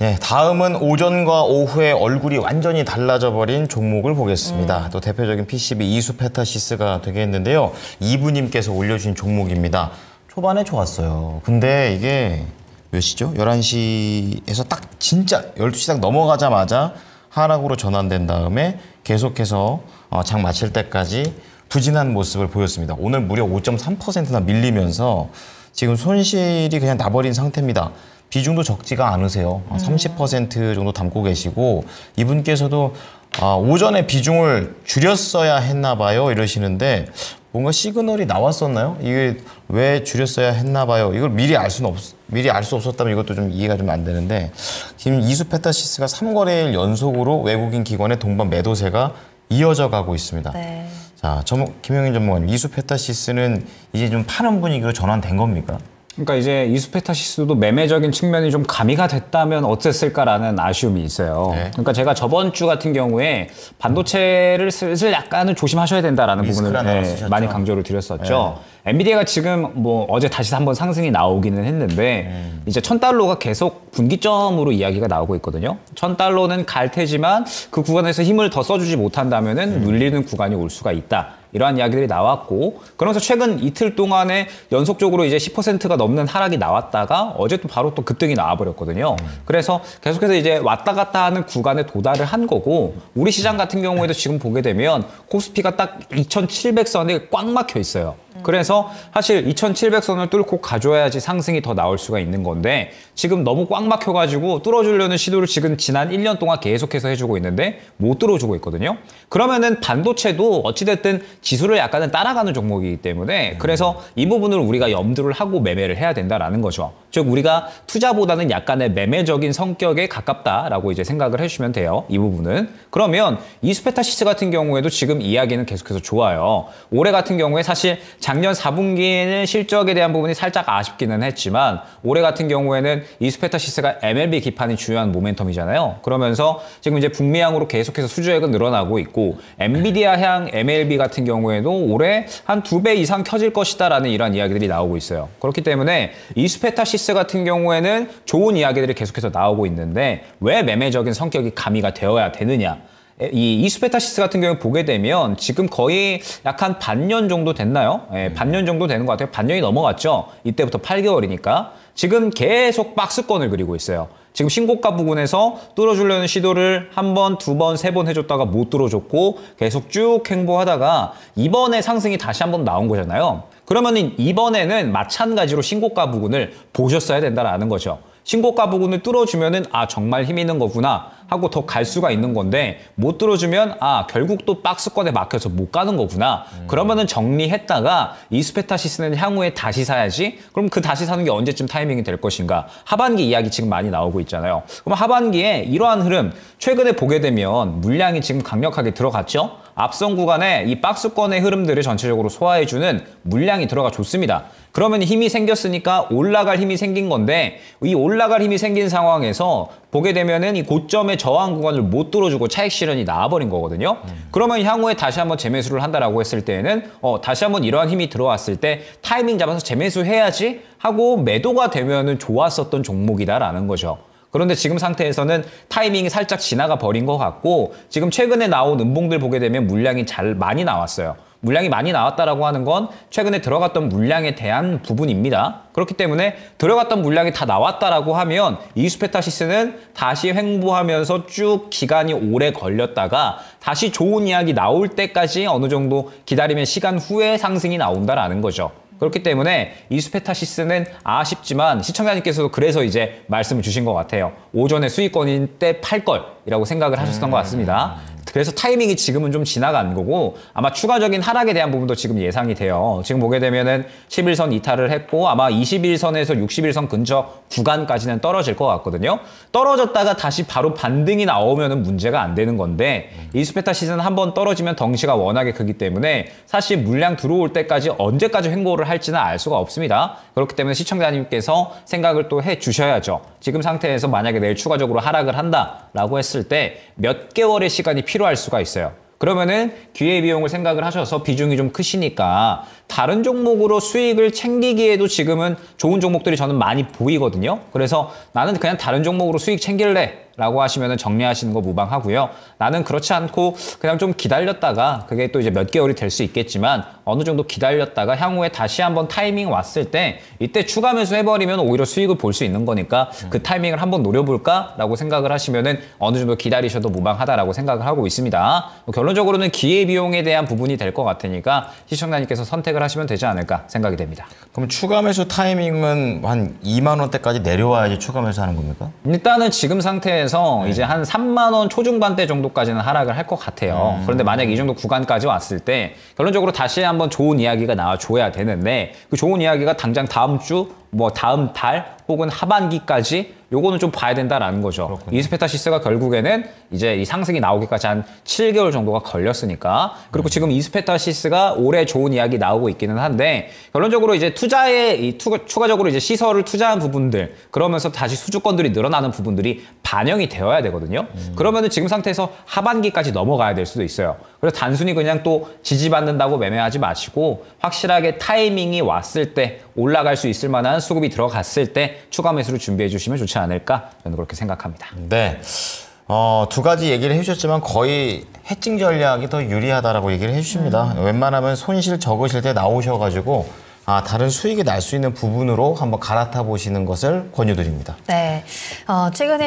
예, 다음은 오전과 오후에 얼굴이 완전히 달라져 버린 종목을 보겠습니다. 음. 또 대표적인 PCB 이수페타시스가 되겠는데요. 이부님께서 올려주신 종목입니다. 초반에 좋았어요. 근데 이게 몇 시죠? 11시에서 딱 진짜 12시 딱 넘어가자마자 하락으로 전환된 다음에 계속해서 어, 장 마칠 때까지 부진한 모습을 보였습니다. 오늘 무려 5.3%나 밀리면서 지금 손실이 그냥 나버린 상태입니다. 비중도 적지가 않으세요. 한30% 음. 정도 담고 계시고 이분께서도 아, 오전에 비중을 줄였어야 했나 봐요 이러시는데 뭔가 시그널이 나왔었나요? 이게 왜 줄였어야 했나 봐요. 이걸 미리 알 수는 없 미리 알 수 없었다면 이것도 좀 이해가 좀 안 되는데 지금 이수페타시스가 3거래일 연속으로 외국인 기관의 동반 매도세가 이어져 가고 있습니다. 네. 자, 김영인 전문가님, 이수페타시스는 이제 좀 파는 분위기로 전환된 겁니까? 그러니까 이제 이수페타시스도 매매적인 측면이 좀 가미가 됐다면 어땠을까라는 아쉬움이 있어요. 네. 그러니까 제가 저번 주 같은 경우에 반도체를 슬슬 약간은 조심하셔야 된다라는 부분을 네, 많이 강조를 드렸었죠. 네. 엔비디아가 지금 뭐 어제 다시 한번 상승이 나오기는 했는데 음. 이제 천 달러가 계속 분기점으로 이야기가 나오고 있거든요. 천 달러는 갈 테지만 그 구간에서 힘을 더 써주지 못한다면은 음. 눌리는 구간이 올 수가 있다. 이러한 이야기들이 나왔고 그러면서 최근 이틀 동안에 연속적으로 이제 10%가 넘는 하락이 나왔다가 어제 또 바로 또 급등이 나와버렸거든요. 그래서 계속해서 이제 왔다 갔다 하는 구간에 도달을 한 거고 우리 시장 같은 경우에도 지금 보게 되면 코스피가 딱 2,700선에 꽉 막혀 있어요. 그래서 사실 2,700선을 뚫고 가져야지 와 상승이 더 나올 수가 있는 건데 지금 너무 꽉 막혀가지고 뚫어주려는 시도를 지금 지난 1년 동안 계속해서 해주고 있는데 못 뚫어주고 있거든요. 그러면은 반도체도 어찌됐든 지수를 약간은 따라가는 종목이기 때문에 그래서 이 부분을 우리가 염두를 하고 매매를 해야 된다라는 거죠. 즉 우리가 투자보다는 약간의 매매적인 성격에 가깝다라고 이제 생각을 해주시면 돼요. 이 부분은. 그러면 이스페타시스 같은 경우에도 지금 이야기는 계속해서 좋아요. 올해 같은 경우에 사실 장 작년 4분기에는 실적에 대한 부분이 살짝 아쉽기는 했지만 올해 같은 경우에는 이스페타 시스가 MLB 기판이 중요한 모멘텀이잖아요. 그러면서 지금 이제 북미향으로 계속해서 수주액은 늘어나고 있고 엔비디아향 MLB 같은 경우에도 올해 한 두 배 이상 켜질 것이다라는 이런 이야기들이 나오고 있어요. 그렇기 때문에 이스페타 시스 같은 경우에는 좋은 이야기들이 계속해서 나오고 있는데 왜 매매적인 성격이 가미가 되어야 되느냐 이 이스페타시스 같은 경우 보게 되면 지금 거의 약 한 반년 정도 됐나요? 예, 음. 반년 정도 되는 것 같아요. 반년이 넘어갔죠. 이때부터 8개월이니까 지금 계속 박스권을 그리고 있어요. 지금 신고가 부근에서 뚫어주려는 시도를 한 번, 두 번, 세 번 해줬다가 못 뚫어줬고 계속 쭉행보하다가 이번에 상승이 다시 한 번 나온 거잖아요. 그러면 이번에는 마찬가지로 신고가 부근을 보셨어야 된다라는 거죠. 신고가 부분을 뚫어주면은 아 정말 힘 있는 거구나 하고 더 갈 수가 있는 건데 못 뚫어주면 아 결국 또 박스권에 막혀서 못 가는 거구나 음. 그러면은 정리했다가 이스페타시스는 향후에 다시 사야지 그럼 그 다시 사는 게 언제쯤 타이밍이 될 것인가 하반기 이야기 지금 많이 나오고 있잖아요 그럼 하반기에 이러한 흐름 최근에 보게 되면 물량이 지금 강력하게 들어갔죠 앞선 구간에 이 박스권의 흐름들을 전체적으로 소화해주는 물량이 들어가 좋습니다. 그러면 힘이 생겼으니까 올라갈 힘이 생긴 건데 이 올라갈 힘이 생긴 상황에서 보게 되면은 이 고점의 저항 구간을 못 뚫어주고 차익 실현이 나와버린 거거든요. 음. 그러면 향후에 다시 한번 재매수를 한다라고 했을 때에는 어, 다시 한번 이러한 힘이 들어왔을 때 타이밍 잡아서 재매수해야지 하고 매도가 되면은 좋았었던 종목이다라는 거죠. 그런데 지금 상태에서는 타이밍이 살짝 지나가 버린 것 같고 지금 최근에 나온 음봉들 보게 되면 물량이 잘 많이 나왔어요. 물량이 많이 나왔다라고 하는 건 최근에 들어갔던 물량에 대한 부분입니다. 그렇기 때문에 들어갔던 물량이 다 나왔다라고 하면 이스페타시스는 다시 횡보하면서 쭉 기간이 오래 걸렸다가 다시 좋은 이야기 나올 때까지 어느 정도 기다리면 시간 후에 상승이 나온다라는 거죠. 그렇기 때문에 이수페타시스는 아쉽지만 시청자님께서도 그래서 이제 말씀을 주신 것 같아요. 오전에 수익권인 때 팔 걸이라고 생각을 하셨던 것 음. 같습니다. 그래서 타이밍이 지금은 좀 지나간 거고 아마 추가적인 하락에 대한 부분도 지금 예상이 돼요. 지금 보게 되면은 11선 이탈을 했고 아마 21선에서 61선 근처 구간까지는 떨어질 것 같거든요. 떨어졌다가 다시 바로 반등이 나오면은 문제가 안 되는 건데 이스페타 시즌 한번 떨어지면 덩치가 워낙에 크기 때문에 사실 물량 들어올 때까지 언제까지 횡보를 할지는 알 수가 없습니다. 그렇기 때문에 시청자님께서 생각을 또 해 주셔야죠. 지금 상태에서 만약에 내일 추가적으로 하락을 한다라고 했을 때 몇 개월의 시간이 필요 필요할 수가 있어요. 그러면은 기회비용을 생각을 하셔서 비중이 좀 크시니까 다른 종목으로 수익을 챙기기에도 지금은 좋은 종목들이 저는 많이 보이거든요. 그래서 나는 그냥 다른 종목으로 수익 챙길래 라고 하시면 정리하시는 거 무방하고요. 나는 그렇지 않고 그냥 좀 기다렸다가 그게 또 이제 몇 개월이 될 수 있겠지만 어느 정도 기다렸다가 향후에 다시 한번 타이밍 왔을 때 이때 추가 매수 해버리면 오히려 수익을 볼 수 있는 거니까 그 타이밍을 한번 노려볼까라고 생각을 하시면은 어느 정도 기다리셔도 무방하다라고 생각을 하고 있습니다. 뭐 결론적으로는 기회 비용에 대한 부분이 될 것 같으니까 시청자님께서 선택을 하시면 되지 않을까 생각이 됩니다. 그럼 추가 매수 타이밍은 한 2만 원대까지 내려와야지 추가 매수하는 겁니까? 일단은 지금 상태 상태에서 네. 이제 한 3만 원 초중반대 정도까지는 하락을 할 것 같아요. 음. 그런데 만약 이 정도 구간까지 왔을 때 결론적으로 다시 한번 좋은 이야기가 나와줘야 되는데 그 좋은 이야기가 당장 다음 주, 뭐 다음 달 혹은 하반기까지 요거는 좀 봐야 된다라는 거죠. 이스페타시스가 결국에는 이제 이 상승이 나오기까지 한 7개월 정도가 걸렸으니까 그리고 음. 지금 이스페타시스가 올해 좋은 이야기 나오고 있기는 한데 결론적으로 이제 투자에 이 투, 추가적으로 이제 시설을 투자한 부분들 그러면서 다시 수주권들이 늘어나는 부분들이 반영이 되어야 되거든요. 음. 그러면은 지금 상태에서 하반기까지 넘어가야 될 수도 있어요. 그래서 단순히 그냥 또 지지받는다고 매매하지 마시고 확실하게 타이밍이 왔을 때 올라갈 수 있을 만한 수급이 들어갔을 때 추가 매수를 준비해 주시면 좋지 않을까 저는 그렇게 생각합니다. 네. 어, 두 가지 얘기를 해주셨지만 거의 해칭 전략이 더 유리하다라고 얘기를 해주십니다. 음. 웬만하면 손실 적으실 때 나오셔가지고 아, 다른 수익이 날 수 있는 부분으로 한번 갈아타 보시는 것을 권유드립니다. 네. 어, 최근에